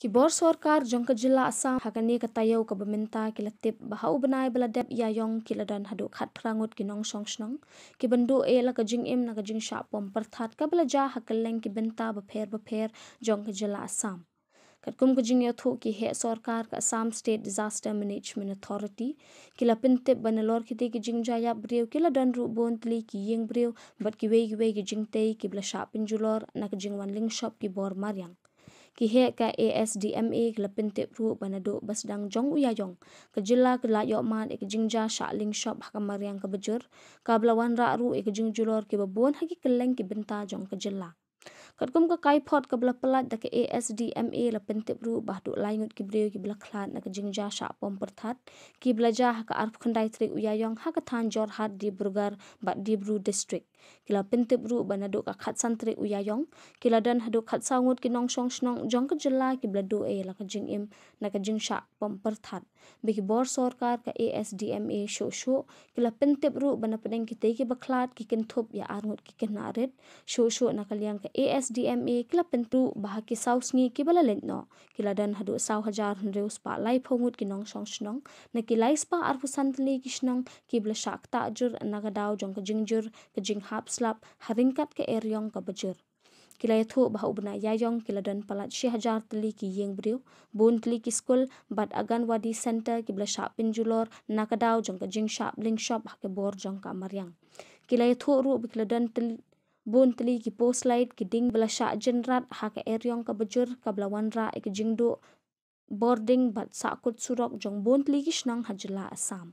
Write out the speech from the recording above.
Kibor sorkar jongka jila asam hakani katayau ka beminta kilatip bahau benai beladep ya yong kiladan haduk khat prangut kinong song song. Kibendu e la ka jing im na ka jing syak pom perthat ka belaja hakaleng kibenta bepher bepher jongka jila asam. Katkum ka jing yathu ki hek sorkar ka asam state disaster management authority. Kila pintip banalor kite ki jing jayap beriw kiladan rukbun tili ki yeng beriw bat kiwe kiwe ki jing tei ki bila syak penjulor na ka jing wanling shop kibor mariang ki he ka ASDMA glepin te pru banado bas dang jong uya jong ke jilla ke la yok man ek jingja shaling shop hakamar yang ke bejur ka blawan ra ru ek jing julor ke bebon haki keleng ki benta jong ke jilla Kadkum ke kai pot ke belah pelat dake ASDMA la pentip ru bahduk layut ki beliau ki belah kelat nake jingja syak pom pertat ki belajar ke arp kendai trik uya jong ke tanjor hat di burger bat di bru district kila pintip ru banado ka khat santri uyayong kila dan hado khat sangut ki nong song snong jong ka jilla ki blado e la ka jing im na ka jing sha pom par Biki be ki bor sarkar ka asdm a sho sho kila pintip ru banapeng ki te baklat ki kin ya arngut ki kin naret sho sho na ka liang ka asdm kila pintu bah ha ki saus ni ki bala lent no kila dan hado sau hajar hundre us pa lai phongut ki nong song snong na ki lai spa arfu santli ki snong ki bla shakta jur na ga daw jong ka jing jur ka jing hap slap haringkat ke eryong ke bejer. Kila itu bahu benak yayong kila dan palat si hajar teli ki yang beriw, bun teli ki skul bat agan wadi center ki bila syak penjulor nakadau jangka jing syak bling syak bahke bor jangka mariang. Kila itu ruk bikila dan teli Bun teli ki post light ki ding bila syak jenrat ha ke eryong ke bejur ke bila wanra ke jingduk boarding bad sakut surok jang bun teli ki senang hajelah asam.